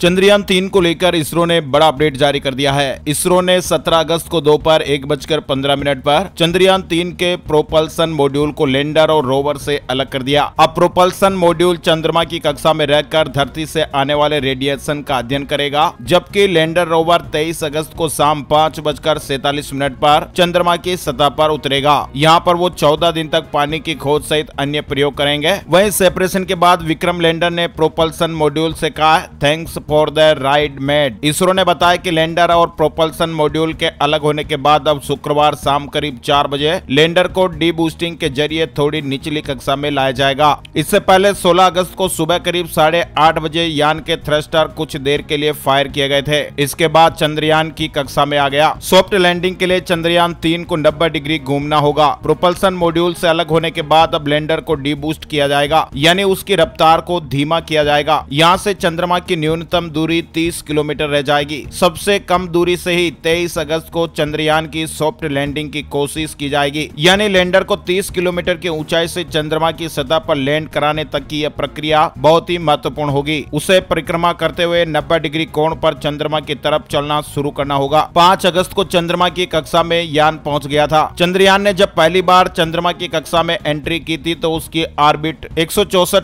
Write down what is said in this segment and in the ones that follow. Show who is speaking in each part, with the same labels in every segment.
Speaker 1: चंद्रयान तीन को लेकर इसरो ने बड़ा अपडेट जारी कर दिया है इसरो ने 17 अगस्त को दोपहर एक बजकर पंद्रह मिनट पर चंद्रयान तीन के प्रोपल्सन मॉड्यूल को लैंडर और रोवर से अलग कर दिया अब प्रोपल्सन मॉड्यूल चंद्रमा की कक्षा में रहकर धरती से आने वाले रेडिएशन का अध्ययन करेगा जबकि लैंडर रोवर तेईस अगस्त को शाम पाँच बजकर सैतालीस मिनट आरोप चंद्रमा की सतह आरोप उतरेगा यहाँ पर वो चौदह दिन तक पानी की खोज सहित अन्य प्रयोग करेंगे वही सेपरेशन के बाद विक्रम लैंडर ने प्रोपल्सन मॉड्यूल ऐसी कहा thanks for the ride mate ISRO ने बताया कि लैंडर और प्रोपल्सन मॉड्यूल के अलग होने के बाद अब शुक्रवार शाम करीब चार बजे लैंडर को डी बूस्टिंग के जरिए थोड़ी निचली कक्षा में लाया जाएगा इससे पहले 16 अगस्त को सुबह करीब साढ़े आठ बजे यान के थ्रस्टर कुछ देर के लिए फायर किए गए थे इसके बाद चंद्रयान की कक्षा में आ गया सॉफ्ट लैंडिंग के लिए चंद्रयान तीन को नब्बे डिग्री घूमना होगा प्रोपल्सन मॉड्यूल ऐसी अलग होने के बाद अब लैंडर को डी बूस्ट किया जाएगा यानी उसकी रफ्तार को धीमा किया जाएगा यहाँ से चंद्रमा की न्यूनतम अधिकतम दूरी 30 किलोमीटर रह जाएगी सबसे कम दूरी से ही 23 अगस्त को चंद्रयान की सॉफ्ट लैंडिंग की कोशिश की जाएगी यानी लैंडर को 30 किलोमीटर की ऊंचाई से चंद्रमा की सतह पर लैंड कराने तक की यह प्रक्रिया बहुत ही महत्वपूर्ण होगी उसे परिक्रमा करते हुए नब्बे डिग्री कोण आरोप चंद्रमा की तरफ चलना शुरू करना होगा पाँच अगस्त को चंद्रमा की कक्षा में यान पहुँच गया था चंद्रयान ने जब पहली बार चंद्रमा की कक्षा में एंट्री की थी तो उसकी ऑर्बिट एक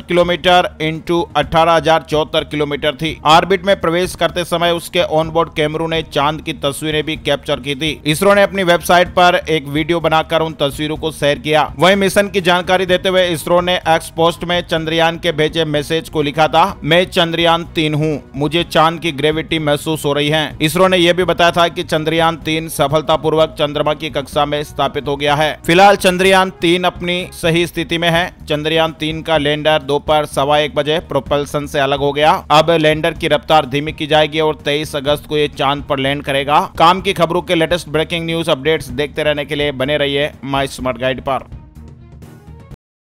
Speaker 1: किलोमीटर इंटू अठारह किलोमीटर थी ऑर्बिट में प्रवेश करते समय उसके ऑनबोर्ड कैमरों ने चांद की तस्वीरें भी कैप्चर की थी इसरो ने अपनी वेबसाइट पर एक वीडियो बनाकर उन तस्वीरों को शेयर किया वही मिशन की जानकारी देते हुए इसरो ने एक्स पोस्ट में चंद्रयान के भेजे मैसेज को लिखा था मैं चंद्रयान तीन हूँ मुझे चांद की ग्रेविटी महसूस हो रही है इसरो ने यह भी बताया था की चंद्रयान तीन सफलता चंद्रमा की कक्षा में स्थापित हो गया है फिलहाल चंद्रयान तीन अपनी सही स्थिति में है चंद्रयान तीन का लैंडर दोपहर सवा एक बजे प्रोपल्सन से अलग हो गया अब लैंडर की गिरफ्तार धीमी की जाएगी और तेईस अगस्त को ये चांद पर लैंड करेगा काम की खबरों के लेटेस्ट ब्रेकिंग न्यूज अपडेट्स देखते रहने के लिए बने रहिए माई स्मार्ट गाइड पर